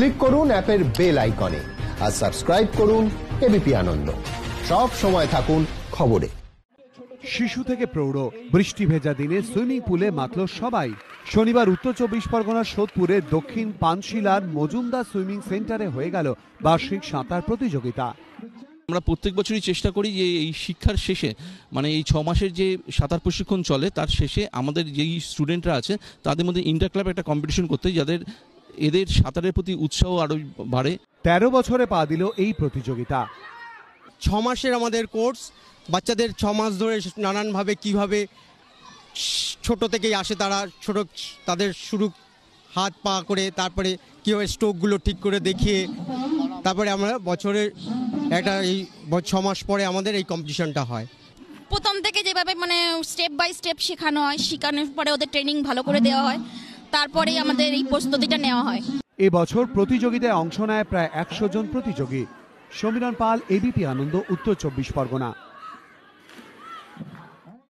click করুন অ্যাপের bell আইকনে আর সাবস্ক্রাইব করুন এবিপি আনন্দ সব সময় থাকুন খবরে শিশু থেকে প্রৌঢ় বৃষ্টি ভেজা দিনে সুইমিং পুলে মাতল সবাই শনিবার উত্তর চব্বিশ পরগনার সোদপুরে দক্ষিণ পানশিলার মজুমদার সুইমিং সেন্টারে হয়ে গেল বার্ষিক সাঁতার প্রতিযোগিতা আমরা প্রত্যেক বছরই চেষ্টা করি যে এই শিক্ষার শেষে মানে এই ছ মাসের যে সাঁতার প্রশিক্ষণ চলে তার শেষে আমাদের যেই স্টুডেন্টরা আছে তাদের মধ্যে ইন্টার ক্লাবে একটা কম্পিটিশন করতে যাদের এদের সাঁতারের প্রতি উৎসাহ আরো বাড়ে তেরো বছরে পা দিল এই প্রতিযোগিতা ছ মাসের আমাদের কোর্স বাচ্চাদের ছ মাস ধরে নানানভাবে কিভাবে ছোট থেকেই আসে তারা ছোট তাদের শুরু হাত পা করে তারপরে কীভাবে স্ট্রোকগুলো ঠিক করে দেখিয়ে তারপরে আমরা বছরের একটা এই ছ মাস পরে আমাদের এই কম্পিটিশনটা হয় প্রথম থেকে যেভাবে মানে স্টেপ বাই স্টেপ শেখানো হয় শেখানোর পরে ওদের ট্রেনিং ভালো করে দেওয়া হয় তারপরেই আমাদের এই প্রস্তুতিটা নেওয়া হয় এবছর প্রতিযোগিতায় অংশ নেয় প্রায় একশো জন প্রতিযোগী সমীরণ পাল এবিপি আনন্দ উত্তর চব্বিশ পরগনা